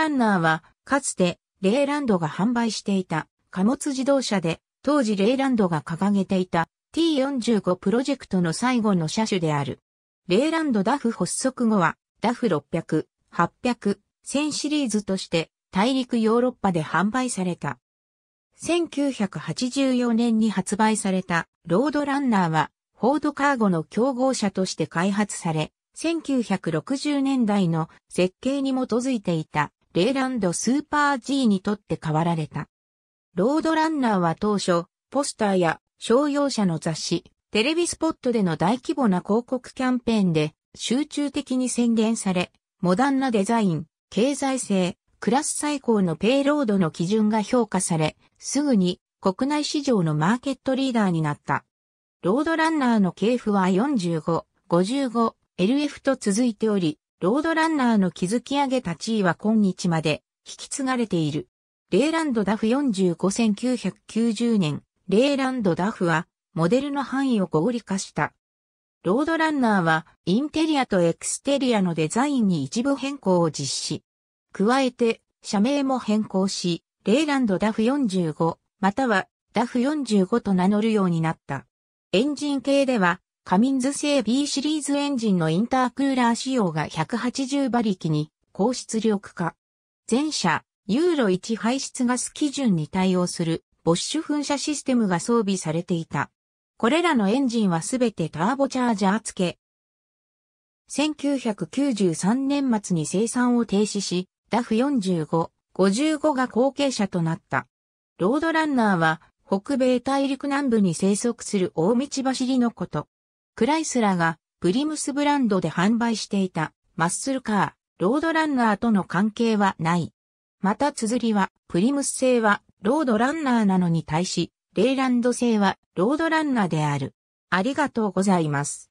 ランナーは、かつて、レーランドが販売していた貨物自動車で、当時レーランドが掲げていた T45 プロジェクトの最後の車種である。レーランドダフ発足後は、ダフ600、800、1000シリーズとして、大陸ヨーロッパで販売された。1984年に発売されたロードランナーは、フォードカーゴの競合車として開発され、1960年代の設計に基づいていたレーランドスーパー G にとって変わられた。ロードランナーは当初、ポスターや商用車の雑誌、テレビスポットでの大規模な広告キャンペーンで集中的に宣言され、モダンなデザイン、経済性、クラス最高のペイロードの基準が評価され、すぐに国内市場のマーケットリーダーになった。ロードランナーの系譜は45、55、LF と続いており、ロードランナーの築き上げた地位は今日まで引き継がれている。レーランド・ダフ451990年、レーランド・ダフはモデルの範囲を合理化した。ロードランナーはインテリアとエクステリアのデザインに一部変更を実施。加えて社名も変更し、レーランド・ダフ45またはダフ45と名乗るようになった。エンジン系ではカミンズ製 B シリーズエンジンのインタークーラー仕様が180馬力に高出力化。全車、ユーロ1排出ガス基準に対応するボッシュ噴射システムが装備されていた。これらのエンジンはすべてターボチャージャー付け。1993年末に生産を停止し、ダフ45、55が後継者となった。ロードランナーは北米大陸南部に生息する大道走りのこと。クライスラがプリムスブランドで販売していたマッスルカー、ロードランナーとの関係はない。また綴りは、プリムス製はロードランナーなのに対し、レイランド製はロードランナーである。ありがとうございます。